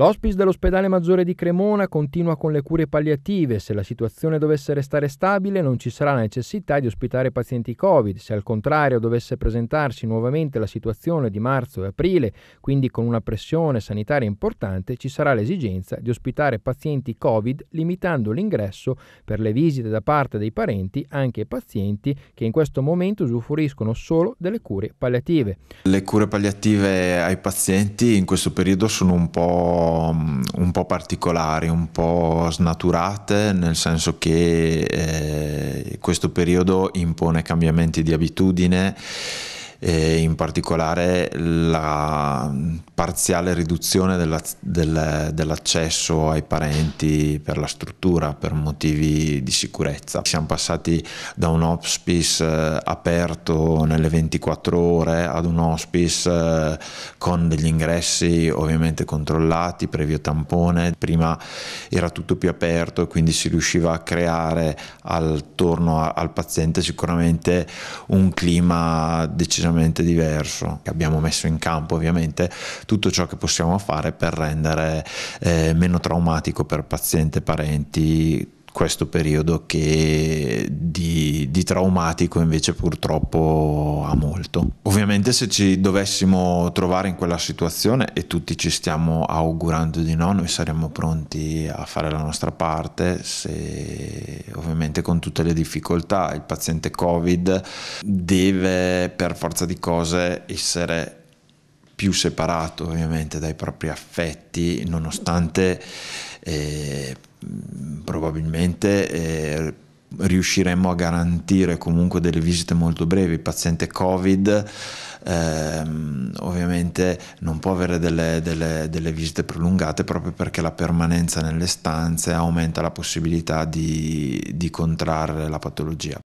L'hospice dell'ospedale maggiore di Cremona continua con le cure palliative. Se la situazione dovesse restare stabile non ci sarà la necessità di ospitare pazienti Covid. Se al contrario dovesse presentarsi nuovamente la situazione di marzo e aprile, quindi con una pressione sanitaria importante, ci sarà l'esigenza di ospitare pazienti Covid limitando l'ingresso per le visite da parte dei parenti anche ai pazienti che in questo momento usufruiscono solo delle cure palliative. Le cure palliative ai pazienti in questo periodo sono un po' Mm, un po particolari, un po' snaturate, nel senso che eh, questo periodo impone cambiamenti di abitudine e in particolare la parziale riduzione della, del, dell'accesso ai parenti per la struttura per motivi di sicurezza. Siamo passati da un hospice eh, aperto nelle 24 ore ad un hospice eh, con degli ingressi ovviamente controllati, previo tampone, prima era tutto più aperto e quindi si riusciva a creare attorno al paziente sicuramente un clima decisamente decisamente diverso. Abbiamo messo in campo ovviamente tutto ciò che possiamo fare per rendere eh, meno traumatico per paziente e parenti questo periodo che di, di, traumatico invece purtroppo ha molto. Ovviamente se ci dovessimo trovare in quella situazione e tutti ci stiamo augurando di no, noi saremmo pronti a fare la nostra parte, se ovviamente con tutte le difficoltà il paziente Covid deve per forza di cose essere più separato ovviamente dai propri affetti, nonostante eh, probabilmente eh, riusciremmo a garantire comunque delle visite molto brevi. Il paziente Covid ehm, ovviamente non può avere delle, delle, delle, visite prolungate proprio perché la permanenza nelle stanze aumenta la possibilità di, di contrarre la patologia.